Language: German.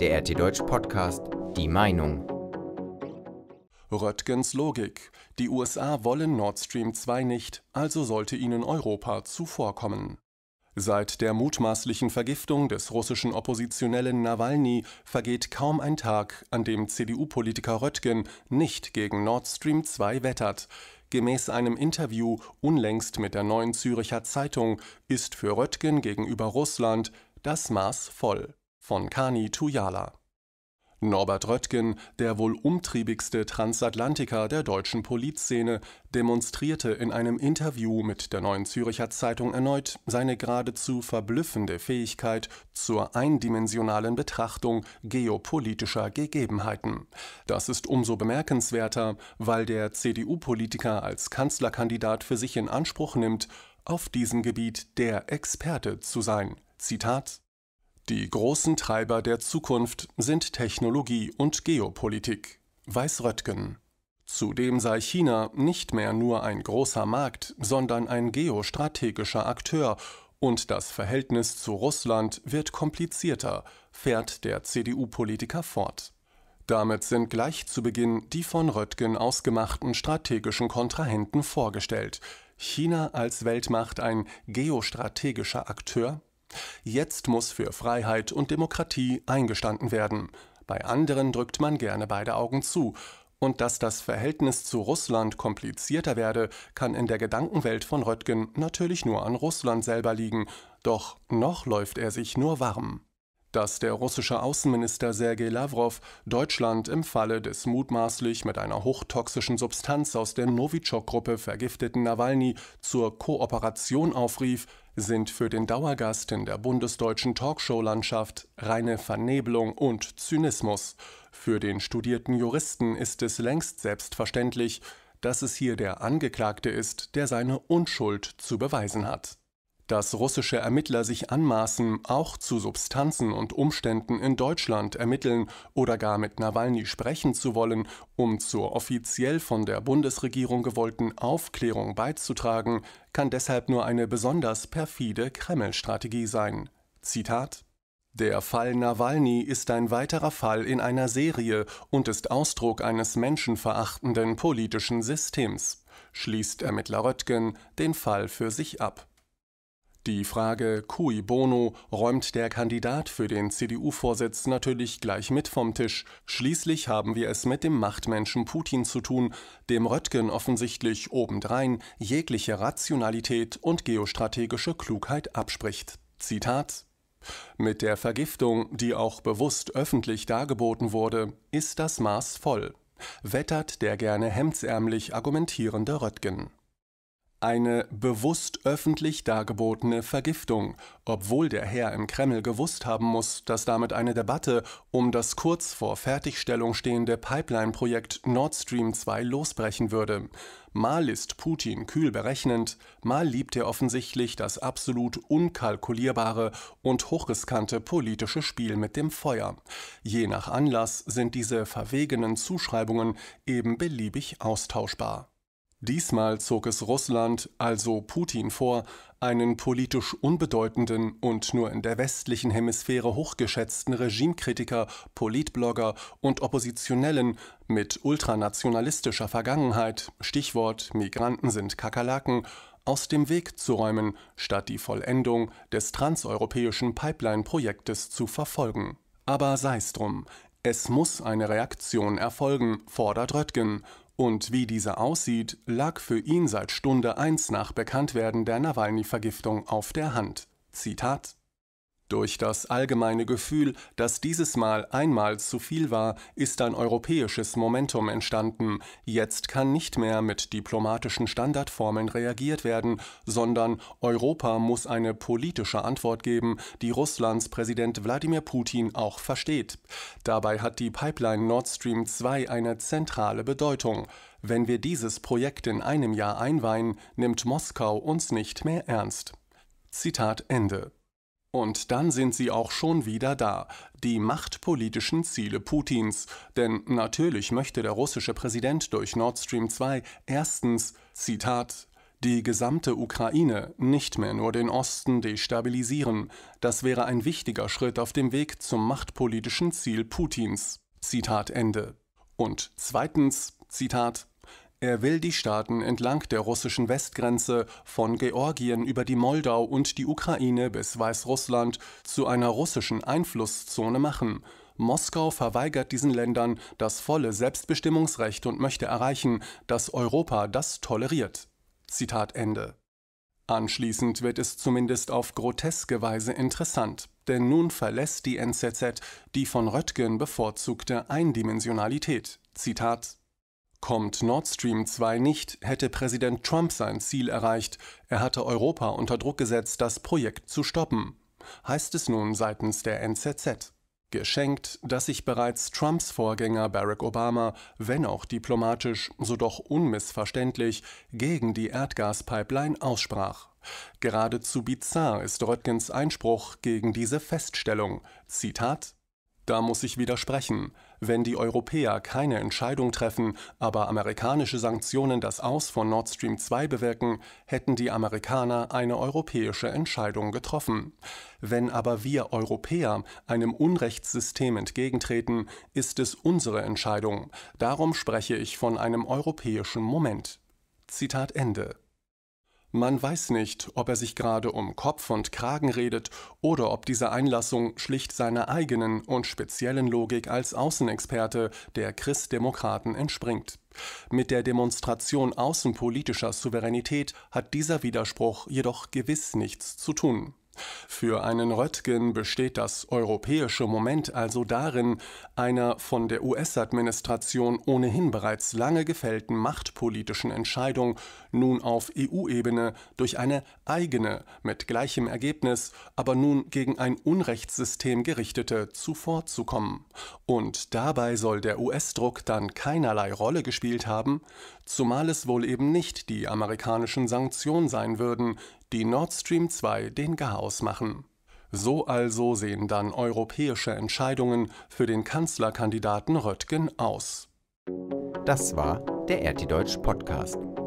Der RT Deutsch Podcast Die Meinung. Röttgens Logik. Die USA wollen Nord Stream 2 nicht, also sollte ihnen Europa zuvorkommen. Seit der mutmaßlichen Vergiftung des russischen Oppositionellen Nawalny vergeht kaum ein Tag, an dem CDU-Politiker Röttgen nicht gegen Nord Stream 2 wettert. Gemäß einem Interview unlängst mit der neuen Züricher Zeitung ist für Röttgen gegenüber Russland das Maß voll von Kani Tujala. Norbert Röttgen, der wohl umtriebigste Transatlantiker der deutschen Polizszene, demonstrierte in einem Interview mit der Neuen Züricher Zeitung erneut seine geradezu verblüffende Fähigkeit zur eindimensionalen Betrachtung geopolitischer Gegebenheiten. Das ist umso bemerkenswerter, weil der CDU-Politiker als Kanzlerkandidat für sich in Anspruch nimmt, auf diesem Gebiet der Experte zu sein. Zitat die großen Treiber der Zukunft sind Technologie und Geopolitik. Weiß Röttgen. Zudem sei China nicht mehr nur ein großer Markt, sondern ein geostrategischer Akteur und das Verhältnis zu Russland wird komplizierter, fährt der CDU-Politiker fort. Damit sind gleich zu Beginn die von Röttgen ausgemachten strategischen Kontrahenten vorgestellt. China als Weltmacht ein geostrategischer Akteur? Jetzt muss für Freiheit und Demokratie eingestanden werden. Bei anderen drückt man gerne beide Augen zu. Und dass das Verhältnis zu Russland komplizierter werde, kann in der Gedankenwelt von Röttgen natürlich nur an Russland selber liegen. Doch noch läuft er sich nur warm dass der russische Außenminister Sergei Lavrov Deutschland im Falle des mutmaßlich mit einer hochtoxischen Substanz aus der Novichok-Gruppe vergifteten Nawalny zur Kooperation aufrief, sind für den Dauergast in der bundesdeutschen Talkshow-Landschaft reine Vernebelung und Zynismus. Für den studierten Juristen ist es längst selbstverständlich, dass es hier der Angeklagte ist, der seine Unschuld zu beweisen hat dass russische Ermittler sich anmaßen, auch zu Substanzen und Umständen in Deutschland ermitteln oder gar mit Nawalny sprechen zu wollen, um zur offiziell von der Bundesregierung gewollten Aufklärung beizutragen, kann deshalb nur eine besonders perfide Kreml-Strategie sein. Zitat der Fall Nawalny ist ein weiterer Fall in einer Serie und ist Ausdruck eines menschenverachtenden politischen Systems, schließt Ermittler Röttgen den Fall für sich ab. Die Frage cui bono räumt der Kandidat für den CDU-Vorsitz natürlich gleich mit vom Tisch. Schließlich haben wir es mit dem Machtmenschen Putin zu tun, dem Röttgen offensichtlich obendrein jegliche Rationalität und geostrategische Klugheit abspricht. Zitat mit der Vergiftung, die auch bewusst öffentlich dargeboten wurde, ist das Maß voll, wettert der gerne hemdsärmlich argumentierende Röttgen. Eine bewusst öffentlich dargebotene Vergiftung, obwohl der Herr im Kreml gewusst haben muss, dass damit eine Debatte um das kurz vor Fertigstellung stehende Pipeline-Projekt Nord Stream 2 losbrechen würde. Mal ist Putin kühl berechnend, mal liebt er offensichtlich das absolut unkalkulierbare und hochriskante politische Spiel mit dem Feuer. Je nach Anlass sind diese verwegenen Zuschreibungen eben beliebig austauschbar. Diesmal zog es Russland, also Putin, vor, einen politisch unbedeutenden und nur in der westlichen Hemisphäre hochgeschätzten Regimekritiker, Politblogger und Oppositionellen mit ultranationalistischer Vergangenheit, Stichwort Migranten sind Kakerlaken, aus dem Weg zu räumen, statt die Vollendung des transeuropäischen Pipeline-Projektes zu verfolgen. Aber sei's drum, es muss eine Reaktion erfolgen, fordert Röttgen und wie dieser aussieht, lag für ihn seit Stunde 1 nach Bekanntwerden der Nawalny-Vergiftung auf der Hand. Zitat durch das allgemeine Gefühl, dass dieses Mal einmal zu viel war, ist ein europäisches Momentum entstanden. Jetzt kann nicht mehr mit diplomatischen Standardformeln reagiert werden, sondern Europa muss eine politische Antwort geben, die Russlands Präsident Wladimir Putin auch versteht. Dabei hat die Pipeline Nord Stream 2 eine zentrale Bedeutung. Wenn wir dieses Projekt in einem Jahr einweihen, nimmt Moskau uns nicht mehr ernst. Zitat Ende. Und dann sind sie auch schon wieder da, die machtpolitischen Ziele Putins. Denn natürlich möchte der russische Präsident durch Nord Stream 2 erstens, Zitat, die gesamte Ukraine, nicht mehr nur den Osten destabilisieren. Das wäre ein wichtiger Schritt auf dem Weg zum machtpolitischen Ziel Putins. Zitat Ende. Und zweitens, Zitat, er will die Staaten entlang der russischen Westgrenze von Georgien über die Moldau und die Ukraine bis Weißrussland zu einer russischen Einflusszone machen. Moskau verweigert diesen Ländern das volle Selbstbestimmungsrecht und möchte erreichen, dass Europa das toleriert. Zitat Ende. Anschließend wird es zumindest auf groteske Weise interessant, denn nun verlässt die NZZ die von Röttgen bevorzugte Eindimensionalität. Zitat Kommt Nord Stream 2 nicht, hätte Präsident Trump sein Ziel erreicht. Er hatte Europa unter Druck gesetzt, das Projekt zu stoppen. Heißt es nun seitens der NZZ. Geschenkt, dass sich bereits Trumps Vorgänger Barack Obama, wenn auch diplomatisch, so doch unmissverständlich, gegen die Erdgaspipeline aussprach. Geradezu bizarr ist Röttgens Einspruch gegen diese Feststellung. Zitat da muss ich widersprechen. Wenn die Europäer keine Entscheidung treffen, aber amerikanische Sanktionen das Aus von Nord Stream 2 bewirken, hätten die Amerikaner eine europäische Entscheidung getroffen. Wenn aber wir Europäer einem Unrechtssystem entgegentreten, ist es unsere Entscheidung. Darum spreche ich von einem europäischen Moment. Zitat Ende. Man weiß nicht, ob er sich gerade um Kopf und Kragen redet oder ob diese Einlassung schlicht seiner eigenen und speziellen Logik als Außenexperte der Christdemokraten entspringt. Mit der Demonstration außenpolitischer Souveränität hat dieser Widerspruch jedoch gewiss nichts zu tun. Für einen Röttgen besteht das europäische Moment also darin, einer von der US-Administration ohnehin bereits lange gefällten machtpolitischen Entscheidung nun auf EU-Ebene durch eine eigene, mit gleichem Ergebnis, aber nun gegen ein Unrechtssystem gerichtete zuvorzukommen. Und dabei soll der US-Druck dann keinerlei Rolle gespielt haben, zumal es wohl eben nicht die amerikanischen Sanktionen sein würden, die Nord Stream 2 den Chaos machen. So also sehen dann europäische Entscheidungen für den Kanzlerkandidaten Röttgen aus. Das war der RT Deutsch Podcast.